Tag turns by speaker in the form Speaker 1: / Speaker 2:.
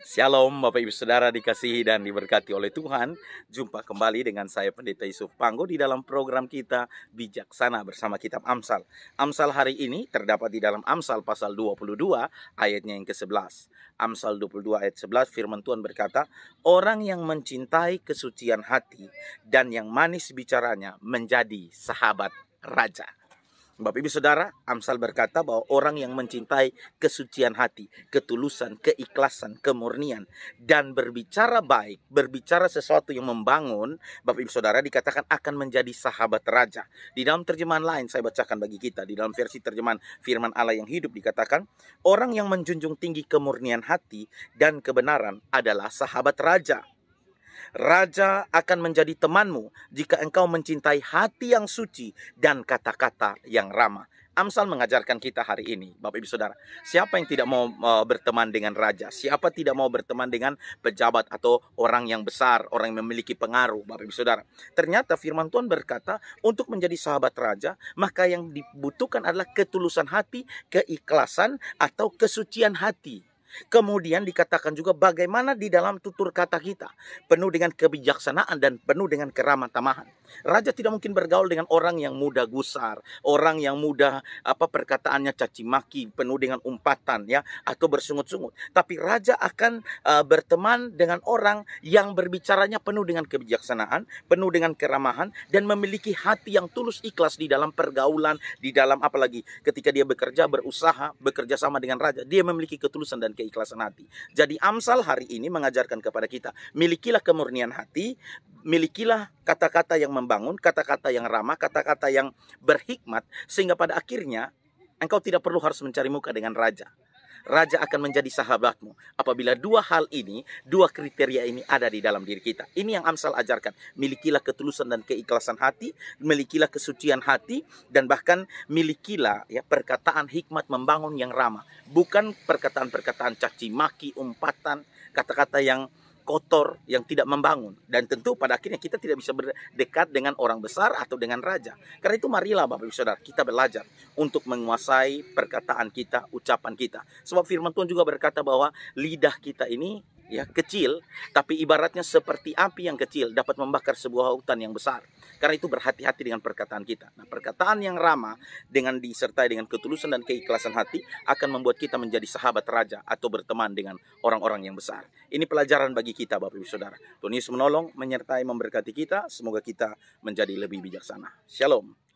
Speaker 1: Shalom Bapak Ibu Saudara dikasihi dan diberkati oleh Tuhan Jumpa kembali dengan saya Pendeta Yusuf Panggo di dalam program kita Bijaksana bersama Kitab Amsal Amsal hari ini terdapat di dalam Amsal pasal 22 ayatnya yang ke-11 Amsal 22 ayat 11 firman Tuhan berkata Orang yang mencintai kesucian hati dan yang manis bicaranya menjadi sahabat raja Bapak Ibu Saudara, Amsal berkata bahwa orang yang mencintai kesucian hati, ketulusan, keikhlasan, kemurnian dan berbicara baik, berbicara sesuatu yang membangun, Bapak Ibu Saudara dikatakan akan menjadi sahabat raja. Di dalam terjemahan lain saya bacakan bagi kita, di dalam versi terjemahan firman Allah yang hidup dikatakan, orang yang menjunjung tinggi kemurnian hati dan kebenaran adalah sahabat raja. Raja akan menjadi temanmu jika engkau mencintai hati yang suci dan kata-kata yang ramah. Amsal mengajarkan kita hari ini, Bapak Ibu Saudara. Siapa yang tidak mau eh, berteman dengan raja? Siapa tidak mau berteman dengan pejabat atau orang yang besar, orang yang memiliki pengaruh, Bapak Ibu Saudara? Ternyata firman Tuhan berkata, untuk menjadi sahabat raja, maka yang dibutuhkan adalah ketulusan hati, keikhlasan atau kesucian hati. Kemudian dikatakan juga bagaimana di dalam tutur kata kita penuh dengan kebijaksanaan dan penuh dengan keramah tamahan. Raja tidak mungkin bergaul dengan orang yang mudah gusar, orang yang mudah apa perkataannya caci maki, penuh dengan umpatan ya atau bersungut-sungut. Tapi raja akan uh, berteman dengan orang yang berbicaranya penuh dengan kebijaksanaan, penuh dengan keramahan dan memiliki hati yang tulus ikhlas di dalam pergaulan, di dalam apalagi ketika dia bekerja, berusaha, bekerja sama dengan raja, dia memiliki ketulusan dan keikhlasan hati. Jadi Amsal hari ini mengajarkan kepada kita, milikilah kemurnian hati, milikilah kata-kata yang membangun, kata-kata yang ramah, kata-kata yang berhikmat, sehingga pada akhirnya engkau tidak perlu harus mencari muka dengan raja. Raja akan menjadi sahabatmu apabila dua hal ini, dua kriteria ini ada di dalam diri kita. Ini yang Amsal ajarkan. Milikilah ketulusan dan keikhlasan hati, milikilah kesucian hati, dan bahkan milikilah ya perkataan hikmat membangun yang ramah. Bukan perkataan-perkataan caci maki, umpatan, kata-kata yang kotor yang tidak membangun dan tentu pada akhirnya kita tidak bisa berdekat dengan orang besar atau dengan raja karena itu marilah Bapak Ibu Saudara kita belajar untuk menguasai perkataan kita ucapan kita sebab firman Tuhan juga berkata bahwa lidah kita ini ya kecil tapi ibaratnya seperti api yang kecil dapat membakar sebuah hutan yang besar karena itu berhati-hati dengan perkataan kita nah perkataan yang ramah dengan disertai dengan ketulusan dan keikhlasan hati akan membuat kita menjadi sahabat raja atau berteman dengan orang-orang yang besar ini pelajaran bagi kita Bapak Ibu Saudara Tuhan Yesus menolong menyertai memberkati kita semoga kita menjadi lebih bijaksana Shalom